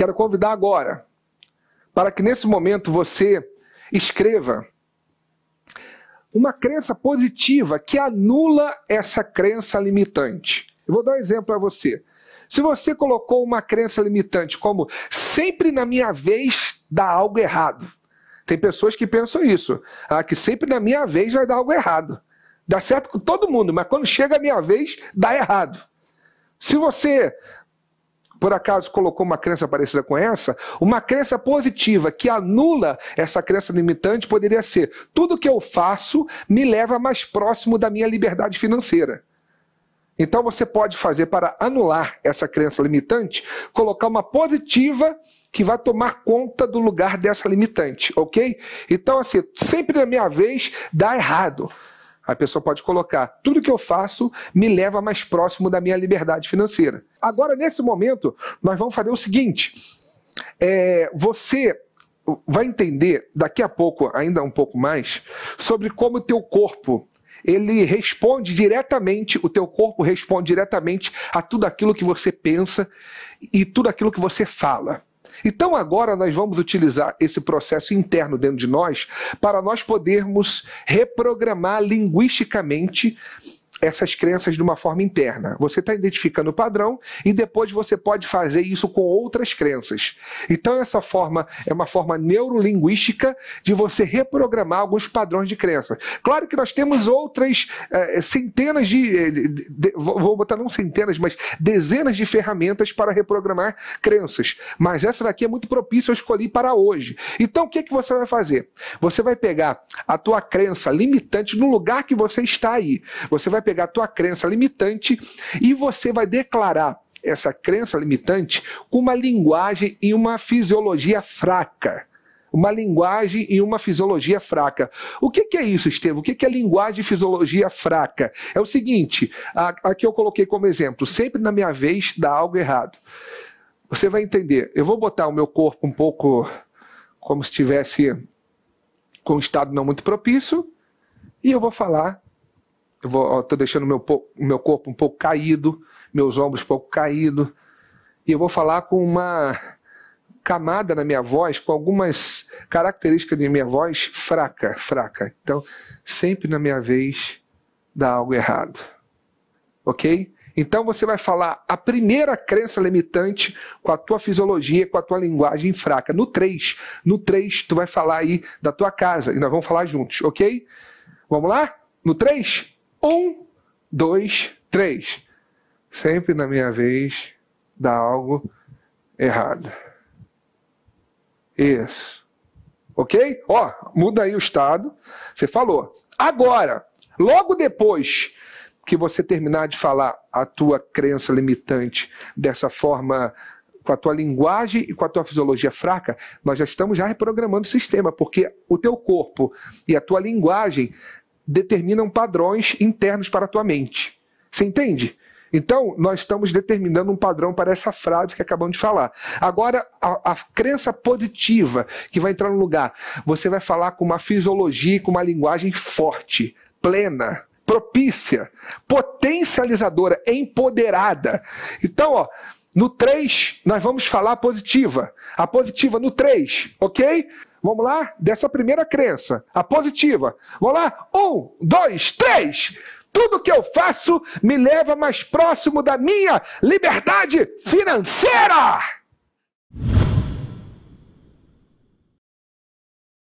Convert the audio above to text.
Quero convidar agora para que nesse momento você escreva uma crença positiva que anula essa crença limitante. Eu vou dar um exemplo para você. Se você colocou uma crença limitante como sempre na minha vez dá algo errado. Tem pessoas que pensam isso, ah, que sempre na minha vez vai dar algo errado. Dá certo com todo mundo, mas quando chega a minha vez, dá errado. Se você por acaso colocou uma crença parecida com essa, uma crença positiva que anula essa crença limitante poderia ser: tudo que eu faço me leva mais próximo da minha liberdade financeira. Então você pode fazer para anular essa crença limitante, colocar uma positiva que vai tomar conta do lugar dessa limitante, ok? Então, assim, sempre na minha vez dá errado. A pessoa pode colocar: tudo que eu faço me leva mais próximo da minha liberdade financeira. Agora, nesse momento, nós vamos fazer o seguinte: é, você vai entender daqui a pouco, ainda um pouco mais, sobre como o teu corpo ele responde diretamente, o teu corpo responde diretamente a tudo aquilo que você pensa e tudo aquilo que você fala. Então agora nós vamos utilizar esse processo interno dentro de nós para nós podermos reprogramar linguisticamente essas crenças de uma forma interna. Você está identificando o padrão e depois você pode fazer isso com outras crenças. Então, essa forma é uma forma neurolinguística de você reprogramar alguns padrões de crença. Claro que nós temos outras eh, centenas de, eh, de, de, Vou botar não centenas, mas dezenas de ferramentas para reprogramar crenças. Mas essa daqui é muito propícia, eu escolhi para hoje. Então, o que, é que você vai fazer? Você vai pegar a tua crença limitante no lugar que você está aí. Você vai pegar a tua crença limitante e você vai declarar essa crença limitante com uma linguagem e uma fisiologia fraca. Uma linguagem e uma fisiologia fraca. O que, que é isso, Estevam? O que, que é linguagem e fisiologia fraca? É o seguinte: aqui eu coloquei como exemplo, sempre na minha vez dá algo errado. Você vai entender. Eu vou botar o meu corpo um pouco como se estivesse com um estado não muito propício, e eu vou falar eu vou, estou deixando meu, meu corpo um pouco caído, meus ombros um pouco caídos, e eu vou falar com uma camada na minha voz, com algumas características de minha voz fraca, fraca. Então, sempre na minha vez dá algo errado. Ok? Então você vai falar a primeira crença limitante com a tua fisiologia, com a tua linguagem fraca. No 3, no 3 tu vai falar aí da tua casa e nós vamos falar juntos, ok? Vamos lá? No 3? Um, dois, três. Sempre na minha vez dá algo errado. Isso. Ok? Ó, muda aí o estado. Você falou. Agora, logo depois que você terminar de falar a tua crença limitante dessa forma, com a tua linguagem e com a tua fisiologia fraca, nós já estamos já reprogramando o sistema, porque o teu corpo e a tua linguagem determinam padrões internos para a tua mente. Você entende? Então, nós estamos determinando um padrão para essa frase que acabamos de falar. Agora, a, a, crença positiva que vai entrar no lugar. Você vai falar com uma fisiologia, com uma linguagem forte, plena, propícia, potencializadora, empoderada. Então, ó, no 3, nós vamos falar positiva. A positiva no 3, ok? Vamos lá? Dessa primeira crença, a positiva. Vamos lá? Um, dois, três. Tudo que eu faço me leva mais próximo da minha liberdade financeira.